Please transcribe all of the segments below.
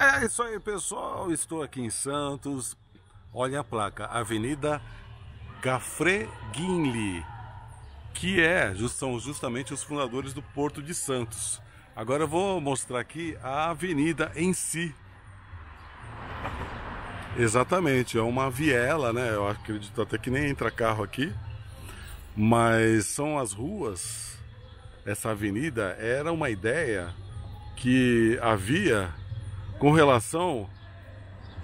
É isso aí, pessoal. Estou aqui em Santos. Olha a placa, Avenida Gafre Guinle, que é, são justamente os fundadores do Porto de Santos. Agora eu vou mostrar aqui a avenida em si. Exatamente, é uma viela, né? Eu acredito até que nem entra carro aqui. Mas são as ruas. Essa avenida era uma ideia que havia com relação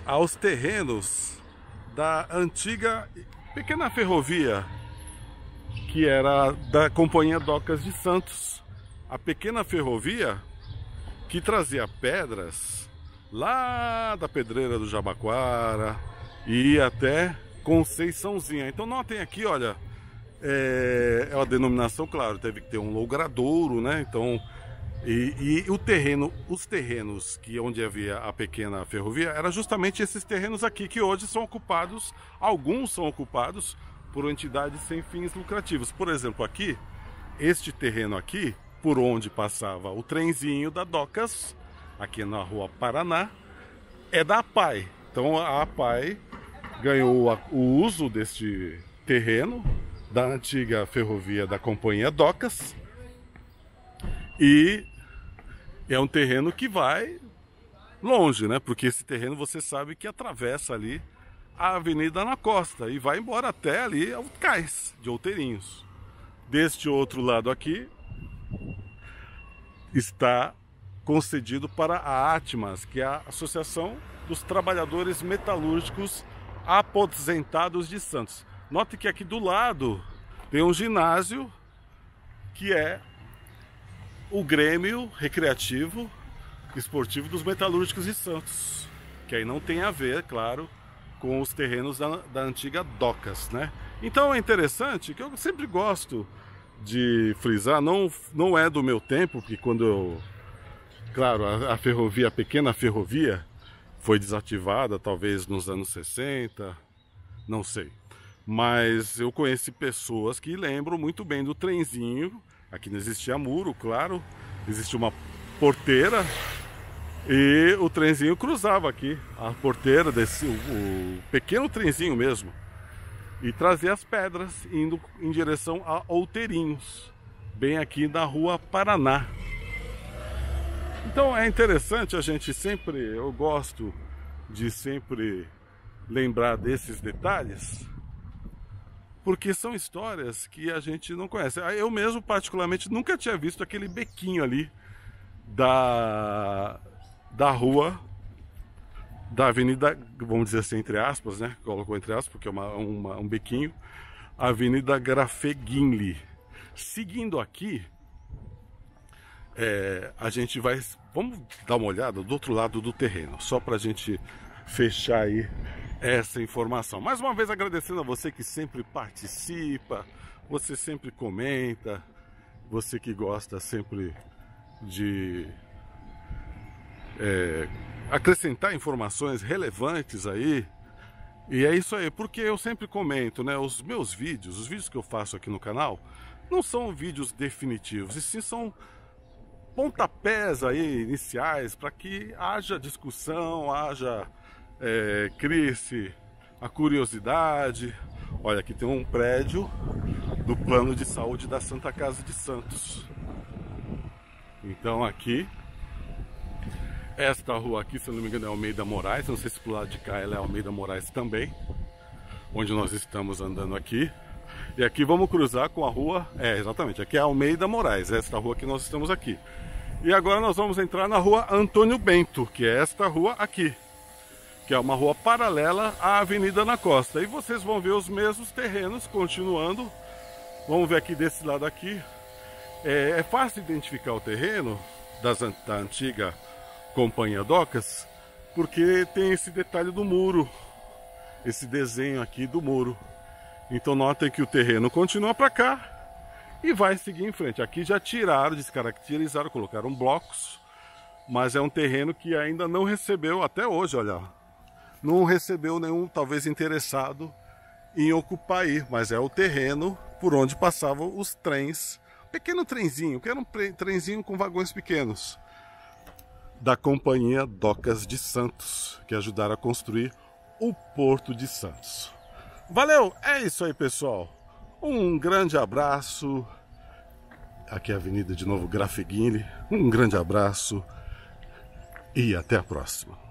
aos terrenos da antiga pequena ferrovia que era da Companhia Docas de Santos, a pequena ferrovia que trazia pedras lá da Pedreira do Jabaquara e até Conceiçãozinha. Então notem aqui, olha, é, é uma denominação, claro, teve que ter um logradouro, né? Então e, e, o terreno, os terrenos que onde havia a pequena ferrovia, era justamente esses terrenos aqui que hoje são ocupados, alguns são ocupados por entidades sem fins lucrativos. Por exemplo, aqui, este terreno aqui, por onde passava o trenzinho da Docas, aqui na Rua Paraná, é da APAI. Então a APAI ganhou o uso deste terreno da antiga ferrovia da Companhia Docas e é um terreno que vai longe, né? Porque esse terreno você sabe que atravessa ali a Avenida na Costa e vai embora até ali ao cais de Outeirinhos. Deste outro lado aqui está concedido para a Atmas, que é a Associação dos Trabalhadores Metalúrgicos Aposentados de Santos. Note que aqui do lado tem um ginásio que é o Grêmio Recreativo Esportivo dos Metalúrgicos de Santos, que aí não tem a ver, claro, com os terrenos da, da antiga Docas, né? Então é interessante que eu sempre gosto de frisar, não, não é do meu tempo, porque quando eu. Claro, a, a ferrovia, a pequena ferrovia, foi desativada talvez nos anos 60, não sei. Mas eu conheci pessoas que lembram muito bem do trenzinho Aqui não existia muro, claro, existia uma porteira e o trenzinho cruzava aqui a porteira, desse, o, o pequeno trenzinho mesmo, e trazia as pedras indo em direção a Outeirinhos, bem aqui na rua Paraná. Então é interessante a gente sempre, eu gosto de sempre lembrar desses detalhes, porque são histórias que a gente não conhece. Ah, eu mesmo, particularmente, nunca tinha visto aquele bequinho ali da, da rua, da avenida, vamos dizer assim, entre aspas, né? Colocou entre aspas, porque é uma, uma, um bequinho. Avenida Grafeguinli. Seguindo aqui, é, a gente vai. Vamos dar uma olhada do outro lado do terreno, só para a gente fechar aí essa informação. Mais uma vez agradecendo a você que sempre participa, você sempre comenta, você que gosta sempre de é, acrescentar informações relevantes aí. E é isso aí, porque eu sempre comento, né? Os meus vídeos, os vídeos que eu faço aqui no canal, não são vídeos definitivos, e sim são pontapés aí iniciais para que haja discussão, haja é, cria a curiosidade. Olha, aqui tem um prédio do plano de saúde da Santa Casa de Santos. Então aqui, esta rua aqui, se eu não me engano, é Almeida Moraes. Não sei se pro lado de cá ela é Almeida Moraes também, onde nós estamos andando aqui. E aqui vamos cruzar com a rua, é exatamente, aqui é Almeida Moraes, é esta rua que nós estamos aqui. E agora nós vamos entrar na rua Antônio Bento, que é esta rua aqui que é uma rua paralela à Avenida na Costa. E vocês vão ver os mesmos terrenos continuando. Vamos ver aqui desse lado aqui. É, é fácil identificar o terreno das, da antiga Companhia Docas, porque tem esse detalhe do muro, esse desenho aqui do muro. Então notem que o terreno continua para cá e vai seguir em frente. Aqui já tiraram, descaracterizaram, colocaram blocos, mas é um terreno que ainda não recebeu até hoje, olha não recebeu nenhum, talvez, interessado em ocupar aí, mas é o terreno por onde passavam os trens. Pequeno trenzinho, que era um trenzinho com vagões pequenos, da companhia Docas de Santos, que ajudaram a construir o Porto de Santos. Valeu, é isso aí, pessoal. Um grande abraço. Aqui é a Avenida de Novo Grafeguini. Um grande abraço e até a próxima.